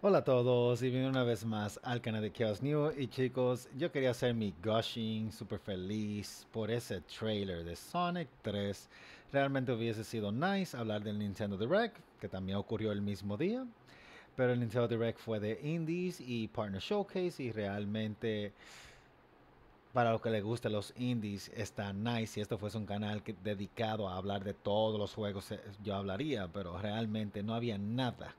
Hola a todos y bienvenidos una vez más al canal de Chaos New y chicos, yo quería hacer mi gushing super feliz por ese trailer de Sonic 3. Realmente hubiese sido nice hablar del Nintendo Direct, que también ocurrió el mismo día, pero el Nintendo Direct fue de indies y partner showcase y realmente para los que les guste los indies está nice Si esto fuese un canal que, dedicado a hablar de todos los juegos eh, yo hablaría, pero realmente no había nada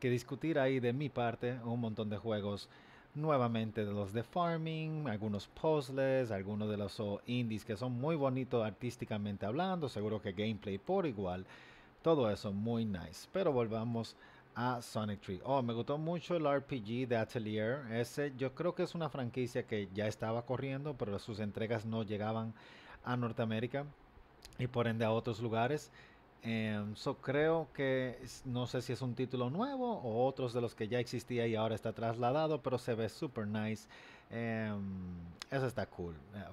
que discutir ahí de mi parte un montón de juegos nuevamente de los de farming, algunos puzzles, algunos de los oh, indies que son muy bonitos artísticamente hablando, seguro que gameplay por igual, todo eso muy nice. Pero volvamos a Sonic Tree. Oh, me gustó mucho el RPG de Atelier. Ese yo creo que es una franquicia que ya estaba corriendo, pero sus entregas no llegaban a Norteamérica y por ende a otros lugares. Em, so creo que no sé si es un título nuevo o otros de los que ya existía y ahora está trasladado, pero se ve super nice. Em, eso está cool. Eh,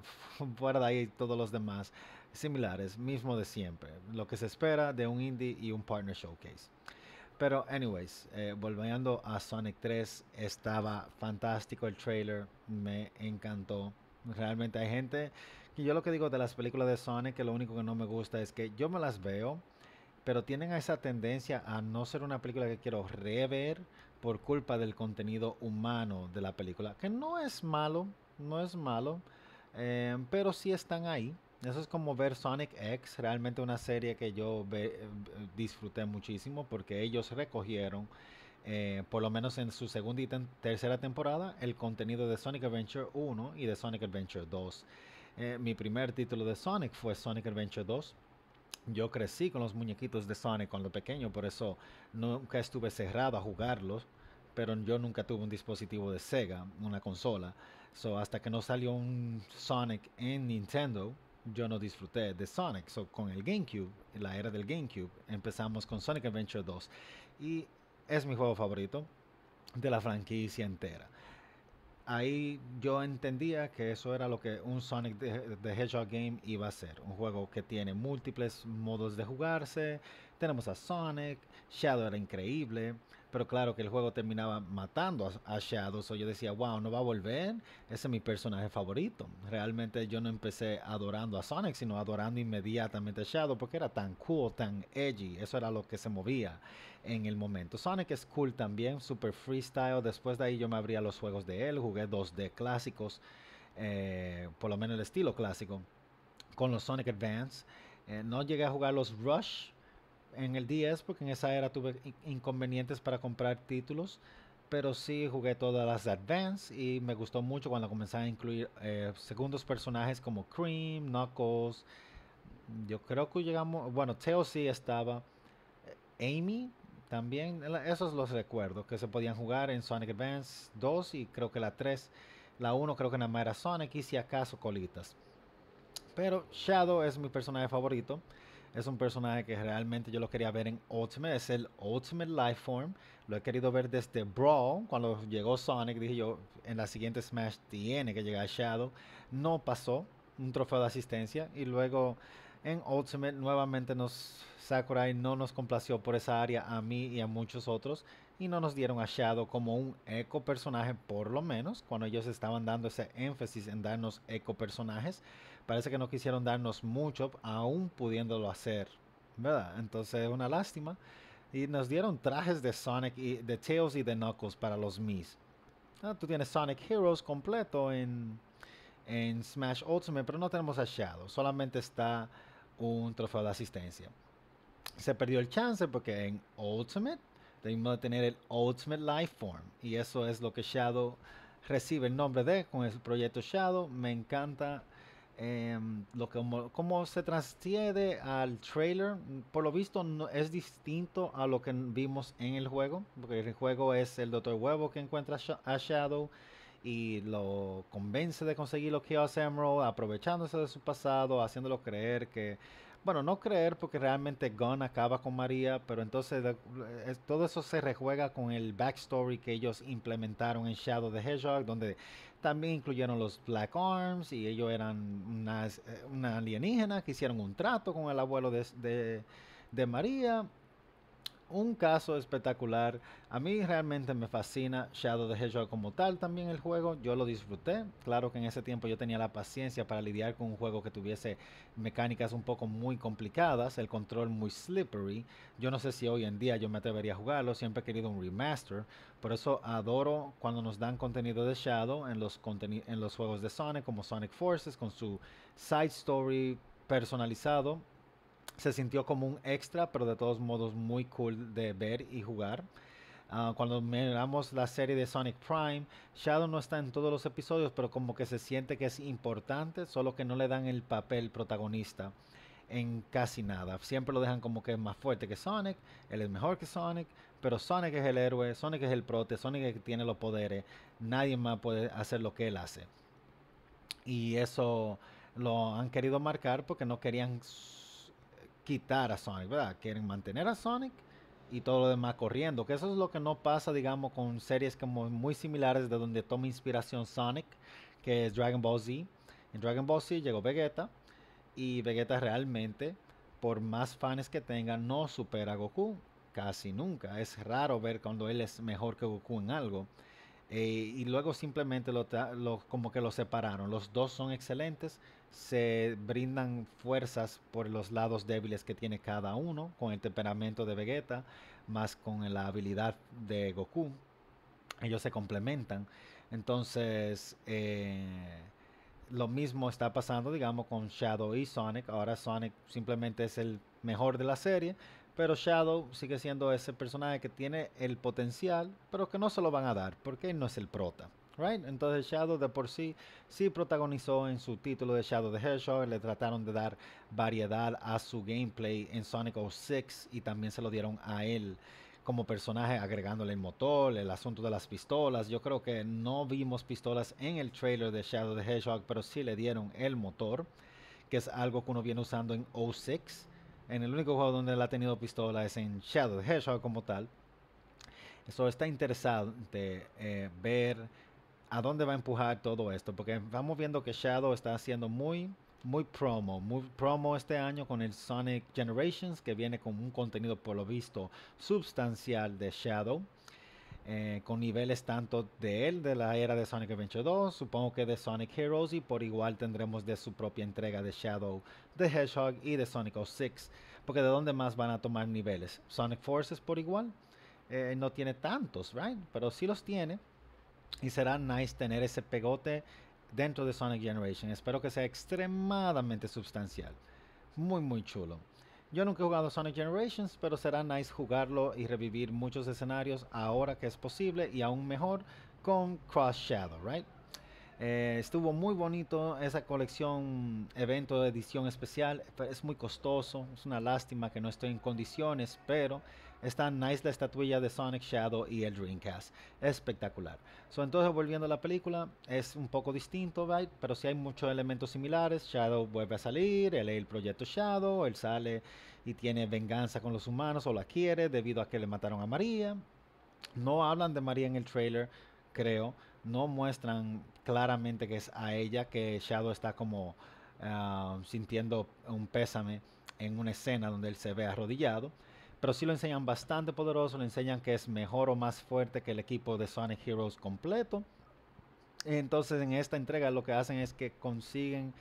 fuera de ahí todos los demás similares, mismo de siempre. Lo que se espera de un indie y un partner showcase. Pero anyways, eh, volviendo a Sonic 3, estaba fantástico el trailer, me encantó. Realmente hay gente que yo lo que digo de las películas de Sonic, que lo único que no me gusta es que yo me las veo pero tienen esa tendencia a no ser una película que quiero rever por culpa del contenido humano de la película, que no es malo, no es malo, eh, pero sí están ahí. Eso es como ver Sonic X, realmente una serie que yo eh, disfruté muchísimo porque ellos recogieron, eh, por lo menos en su segunda y tercera temporada, el contenido de Sonic Adventure 1 y de Sonic Adventure 2. mi primer título de Sonic fue Sonic Adventure 2 yo crecí con los muñequitos de Sonic cuando pequeño, por eso nunca estuve cerrado a jugarlos, pero yo nunca tuve un dispositivo de Sega, una consola. So, hasta que no salió un Sonic en Nintendo, yo no disfruté de Sonic. So, con el GameCube, la era del GameCube, empezamos con Sonic Adventure 2. Y es mi juego favorito de la franquicia entera ahí yo entendía que eso era lo que un Sonic the, Hedgehog game iba a ser. Un juego que tiene múltiples modos de jugarse. Tenemos a Sonic, Shadow era increíble. Pero claro que el juego terminaba matando a, Shadow. yo decía, wow, no va a volver. Ese es mi personaje favorito. Realmente yo no empecé adorando a Sonic, sino adorando inmediatamente a Shadow porque era tan cool, tan edgy. Eso era lo que se movía en el momento. Sonic es cool también, super freestyle. Después de ahí yo me abría los juegos de él. Jugué 2D clásicos, eh, por lo menos el estilo clásico, con los Sonic Advance. Eh, no llegué a jugar los Rush en el 10, porque en esa era tuve inconvenientes para comprar títulos, pero sí jugué todas las de Advance y me gustó mucho cuando comenzaba a incluir eh, segundos personajes como Cream, Knuckles. Yo creo que llegamos, bueno, Teo sí estaba, eh, Amy también, esos los recuerdo, que se podían jugar en Sonic Advance 2 y creo que la 3, la 1 creo que nada más era Sonic y si acaso colitas. Pero Shadow es mi personaje favorito. Es un personaje que realmente yo lo quería ver en Ultimate. Es el Ultimate Lifeform. Lo he querido ver desde Brawl. Cuando llegó Sonic, dije yo, en la siguiente Smash tiene que llegar Shadow. No pasó. Un trofeo de asistencia. Y luego en Ultimate nuevamente nos Sakurai no nos complació por esa área a mí y a muchos otros y no nos dieron a Shadow como un eco personaje por lo menos cuando ellos estaban dando ese énfasis en darnos eco personajes parece que no quisieron darnos mucho, aún pudiéndolo hacer, ¿verdad? Entonces es una lástima. Y nos dieron trajes de Sonic, y, de Tails y de Knuckles para los Mis. Ah, tú tienes Sonic Heroes completo en, Smash Ultimate, pero no tenemos a Shadow, solamente está un trofeo de asistencia. Se perdió el chance porque en Ultimate debimos de tener el Ultimate Life Form y eso es lo que Shadow recibe el nombre de con el proyecto Shadow. Me encanta Em, lo que, como, se transciende al trailer, por lo visto no, es distinto a lo que vimos en el juego, porque el juego es el Doctor Huevo que encuentra a Shadow, y lo convence de conseguir los Chaos Emerald, aprovechándose de su pasado, haciéndolo creer que, bueno, no creer porque realmente Gunn acaba con María, pero entonces eh, todo eso se rejuega con el backstory que ellos implementaron en Shadow the Hedgehog, donde también incluyeron los Black Arms y ellos eran eh, una alienígena que hicieron un trato con el abuelo de, de, de María un caso espectacular. A mí realmente me fascina Shadow the Hedgehog como tal, también el juego. Yo lo disfruté. Claro que en ese tiempo yo tenía la paciencia para lidiar con un juego que tuviese mecánicas un poco muy complicadas, el control muy slippery. Yo no sé si hoy en día yo me atrevería a jugarlo. Siempre he querido un remaster. Por eso adoro cuando nos dan contenido de Shadow en los, en los juegos de Sonic, como Sonic Forces, con su side story personalizado se sintió como un extra, pero de todos modos muy cool de ver y jugar. Ah, cuando miramos la serie de Sonic Prime, Shadow no está en todos los episodios, pero como que se siente que es importante, solo que no le dan el papel protagonista en casi nada. Siempre lo dejan como que es más fuerte que Sonic, él es mejor que Sonic, pero Sonic es el héroe, Sonic es el prote, Sonic que tiene los poderes, nadie más puede hacer lo que él hace. Y eso lo han querido marcar porque no querían quitar a Sonic, ¿verdad? Quieren mantener a Sonic y todo lo demás corriendo. Que eso es lo que no pasa, digamos, con series como muy similares de donde toma inspiración Sonic, que es Dragon Ball Z. En Dragon Ball Z llegó Vegeta y Vegeta realmente, por más fans que tenga, no supera a Goku casi nunca. Es raro ver cuando él es mejor que Goku en algo. Eh, y luego simplemente lo, como que lo separaron. Los dos son excelentes, se brindan fuerzas por los lados débiles que tiene cada uno, con el temperamento de Vegeta, más con la habilidad de Goku. Ellos se complementan. Entonces, eh, lo mismo está pasando, digamos, con Shadow y Sonic. Ahora Sonic simplemente es el mejor de la serie, pero Shadow sigue siendo ese personaje que tiene el potencial, pero que no se lo van a dar, porque no es el prota. Right? Entonces Shadow de por sí sí protagonizó en su título de Shadow the Hedgehog, le trataron de dar variedad a su gameplay en Sonic 06 y también se lo dieron a él como personaje agregándole el motor, el asunto de las pistolas. Yo creo que no vimos pistolas en el trailer de Shadow the Hedgehog, pero sí le dieron el motor, que es algo que uno viene usando en 06. En el único juego donde él ha tenido pistola es en Shadow the Hedgehog como tal. Eso está interesante eh, ver a dónde va a empujar todo esto, porque vamos viendo que Shadow está haciendo muy muy promo, muy promo este año con el Sonic Generations que viene con un contenido por lo visto sustancial de Shadow. Eh, con niveles tanto de él, de la era de Sonic Adventure 2, supongo que de Sonic Heroes y por igual tendremos de su propia entrega de Shadow, de Hedgehog y de Sonic 06, porque de dónde más van a tomar niveles. Sonic Forces por igual eh, no tiene tantos, ¿right? Pero sí los tiene. Y será nice tener ese pegote dentro de Sonic Generation. Espero que sea extremadamente sustancial. Muy, muy chulo. Yo nunca he jugado Sonic Generations, pero será nice jugarlo y revivir muchos escenarios ahora que es posible y aún mejor con Cross Shadow, ¿right? Eh, estuvo muy bonito esa colección, evento de edición especial. Es muy costoso, es una lástima que no estoy en condiciones, pero Está nice la estatuilla de Sonic Shadow y el Dreamcast. Espectacular. entonces, volviendo a la película, es un poco distinto, pero sí hay muchos elementos similares. Shadow vuelve a salir, él es el proyecto Shadow, él sale y tiene venganza con los humanos o la quiere debido a que le mataron a María. No hablan de María en el trailer, creo. No muestran claramente que es a ella que Shadow está como ah, sintiendo un pésame en una escena donde él se ve arrodillado pero sí lo enseñan bastante poderoso, le enseñan que es mejor o más fuerte que el equipo de Sonic Heroes completo. Entonces en esta entrega lo que hacen es que consiguen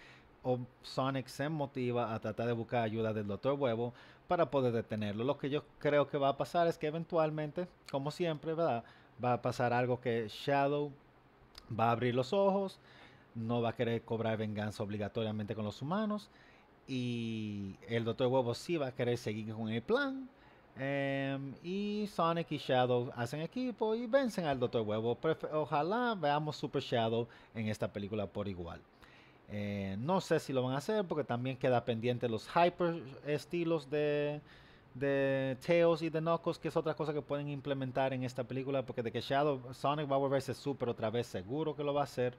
o Sonic se motiva a tratar de buscar ayuda del Dr. Huevo para poder detenerlo. Lo que yo creo que va a pasar es que eventualmente, como siempre, va a pasar algo que Shadow va a abrir los ojos, no va a querer cobrar venganza obligatoriamente con los humanos y el Dr. Huevo sí va a querer seguir con el plan Em, y Sonic y Shadow hacen equipo y vencen al Doctor Huevo. Ojalá veamos Super Shadow en esta película por igual. Eh, no sé si lo van a hacer porque también queda pendiente los hyper estilos de, de Tails y de Knuckles, que es otra cosa que pueden implementar en esta película porque de que Shadow Sonic va a volverse super otra vez, seguro que lo va a hacer.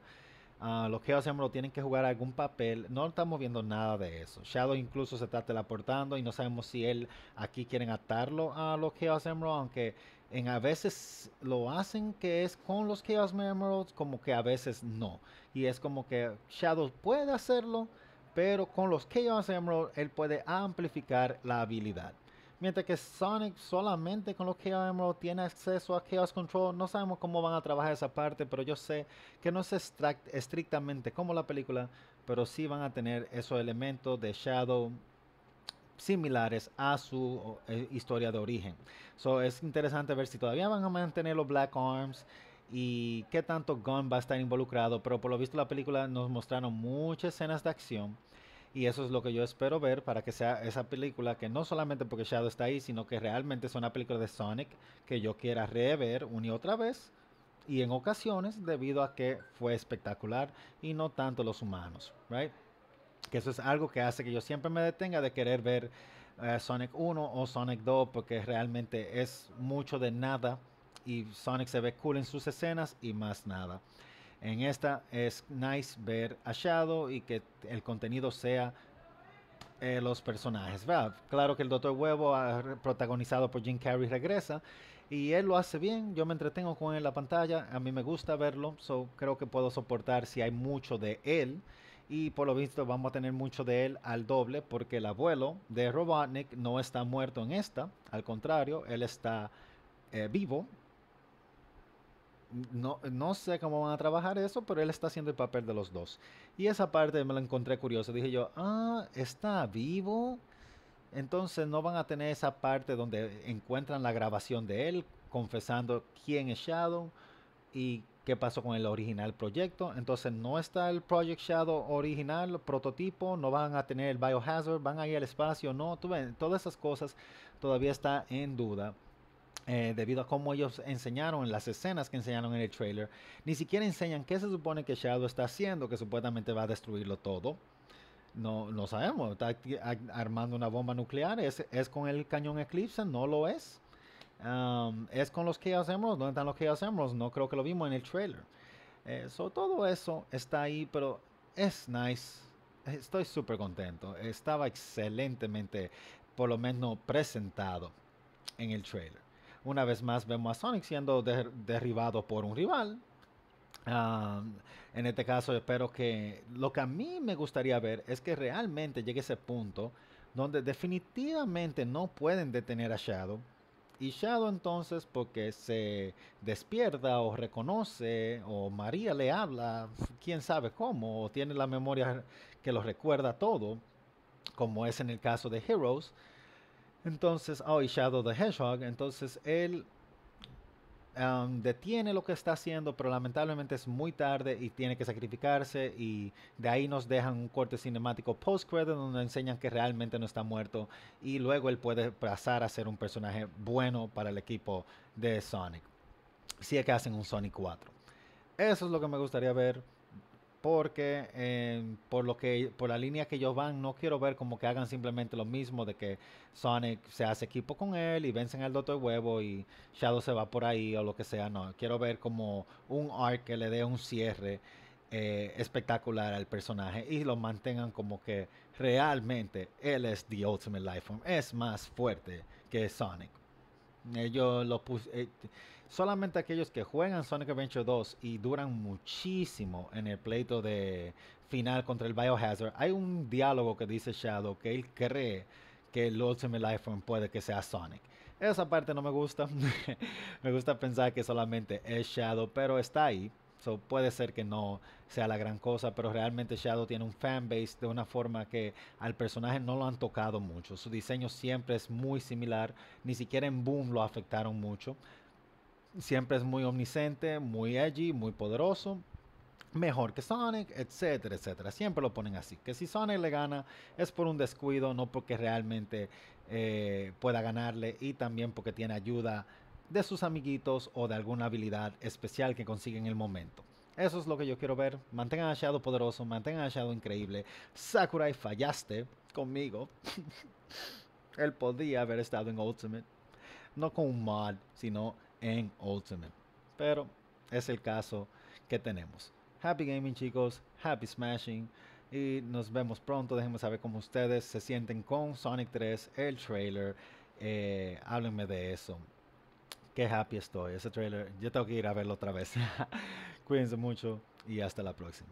Ah, los Chaos hacemos tienen que jugar algún papel. No estamos viendo nada de eso. Shadow incluso se está teleportando y no sabemos si él aquí quieren atarlo a los Chaos Emeralds, aunque en a veces lo hacen que es con los Chaos Emeralds, como que a veces no. Y es como que Shadow puede hacerlo, pero con los Chaos Emeralds él puede amplificar la habilidad. Mientras que Sonic solamente con los que Emerald tiene acceso a Chaos Control, no sabemos cómo van a trabajar esa parte, pero yo sé que no es estrictamente como la película, pero sí van a tener esos elementos de Shadow similares a su eh, historia de origen. So, es interesante ver si todavía van a mantener los Black Arms y qué tanto Gun va a estar involucrado, pero por lo visto la película nos mostraron muchas escenas de acción y eso es lo que yo espero ver para que sea esa película que no solamente porque Shadow está ahí, sino que realmente es una película de Sonic que yo quiera rever una y otra vez y en ocasiones debido a que fue espectacular y no tanto los humanos, right? Que eso es algo que hace que yo siempre me detenga de querer ver eh, Sonic 1 o Sonic 2 porque realmente es mucho de nada y Sonic se ve cool en sus escenas y más nada. En esta es nice ver a Shadow y que el contenido sea eh, los personajes. Claro que el Dr. Huevo, protagonizado por Jim Carrey, regresa y él lo hace bien. Yo me entretengo con él en la pantalla. A mí me gusta verlo, so creo que puedo soportar si hay mucho de él. Y por lo visto vamos a tener mucho de él al doble porque el abuelo de Robotnik no está muerto en esta. Al contrario, él está eh, vivo no, sé cómo van a trabajar eso, pero él está haciendo el papel de los dos. Y esa parte me la encontré curiosa. Dije yo, ah, está vivo. Entonces no van a tener esa parte donde encuentran la grabación de él confesando quién es Shadow y qué pasó con el original proyecto. Entonces no está el Project Shadow original, prototipo, no van a tener el Biohazard, van a ir al espacio, no. Tú todas esas cosas todavía está en duda. Eh, debido a cómo ellos enseñaron las escenas que enseñaron en el trailer, ni siquiera enseñan qué se supone que Shadow está haciendo, que supuestamente va a destruirlo todo. No, no sabemos, está armando una bomba nuclear, ¿Es, es con el cañón Eclipse, no lo es. es con los Chaos Emeralds, ¿dónde están los Chaos Emeralds? No creo que lo vimos en el trailer. Eh, todo eso está ahí, pero es nice. Estoy súper contento. Estaba excelentemente, por lo menos, presentado en el trailer. Una vez más vemos a Sonic siendo derribado por un rival. Ah, en este caso espero que lo que a mí me gustaría ver es que realmente llegue ese punto donde definitivamente no pueden detener a Shadow. Y Shadow entonces porque se despierta o reconoce o María le habla, quién sabe cómo, o tiene la memoria que lo recuerda todo, como es en el caso de Heroes, entonces, oh, y Shadow the Hedgehog, entonces él um, detiene lo que está haciendo, pero lamentablemente es muy tarde y tiene que sacrificarse y de ahí nos dejan un corte cinemático post-credit donde enseñan que realmente no está muerto y luego él puede pasar a ser un personaje bueno para el equipo de Sonic. Si es que hacen un Sonic 4. Eso es lo que me gustaría ver porque em, por lo que por la línea que ellos van no quiero ver como que hagan simplemente lo mismo de que Sonic se hace equipo con él y vencen al Doctor Huevo y Shadow se va por ahí o lo que sea no quiero ver como un arc que le dé un cierre eh, espectacular al personaje y lo mantengan como que realmente él es the ultimate life form es más fuerte que Sonic ellos lo eh, solamente aquellos que juegan Sonic Adventure 2 y duran muchísimo en el pleito de final contra el Biohazard. Hay un diálogo que dice Shadow que él cree que el Ultimate Life puede que sea Sonic. Esa parte no me gusta. me gusta pensar que solamente es Shadow, pero está ahí. So, puede ser que no sea la gran cosa, pero realmente Shadow tiene un fanbase de una forma que al personaje no lo han tocado mucho. Su diseño siempre es muy similar, ni siquiera en Boom lo afectaron mucho. Siempre es muy omnisciente, muy edgy, muy poderoso, mejor que Sonic, etcétera, etcétera. Siempre lo ponen así. Que si Sonic le gana es por un descuido, no porque realmente eh, pueda ganarle y también porque tiene ayuda de sus amiguitos o de alguna habilidad especial que consigue en el momento. Eso es lo que yo quiero ver. Mantengan a Shadow poderoso, mantengan a Shadow increíble. Sakurai, fallaste conmigo. Él podía haber estado en Ultimate. No con un mod, sino en Ultimate. Pero es el caso que tenemos. Happy gaming chicos, happy smashing y nos vemos pronto. Déjenme saber cómo ustedes se sienten con Sonic 3, el trailer. Eh, háblenme de eso. Qué happy estoy. Ese trailer, yo tengo que ir a verlo otra vez. Cuídense mucho y hasta la próxima.